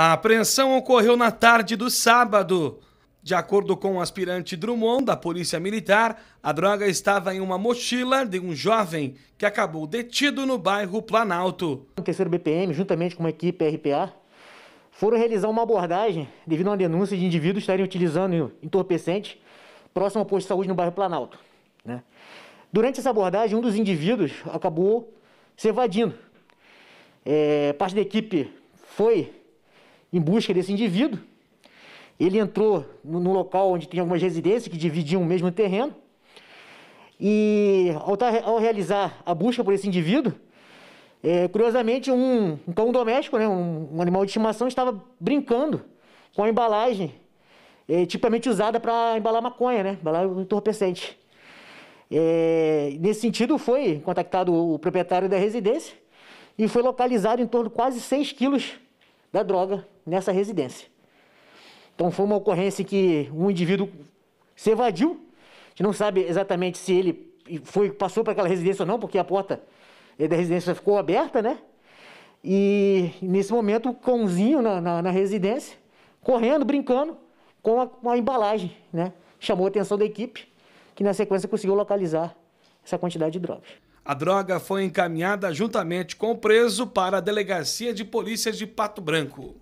A apreensão ocorreu na tarde do sábado. De acordo com o aspirante Drummond, da Polícia Militar, a droga estava em uma mochila de um jovem que acabou detido no bairro Planalto. O terceiro BPM, juntamente com uma equipe RPA, foram realizar uma abordagem devido a uma denúncia de indivíduos estarem utilizando entorpecentes próximo ao posto de saúde no bairro Planalto. Né? Durante essa abordagem, um dos indivíduos acabou se evadindo. É, parte da equipe foi em busca desse indivíduo. Ele entrou no local onde tem algumas residências que dividiam o mesmo terreno. E ao, tá, ao realizar a busca por esse indivíduo, é, curiosamente, um, um, cão doméstico, né, um, um, animal de estimação, estava brincando com a embalagem é, tipicamente usada para embalar maconha, né, embalar o entorpecente. É, nesse sentido, foi contactado o proprietário da residência e foi localizado em torno de quase 6 quilos da droga nessa residência. Então foi uma ocorrência que um indivíduo se evadiu, a gente não sabe exatamente se ele foi, passou para aquela residência ou não, porque a porta eh, da residência ficou aberta, né? E nesse momento o cãozinho na, na, na residência, correndo, brincando, com a, com a embalagem, né? Chamou a atenção da equipe, que na sequência conseguiu localizar essa quantidade de drogas. A droga foi encaminhada juntamente com o preso para a Delegacia de Polícia de Pato Branco.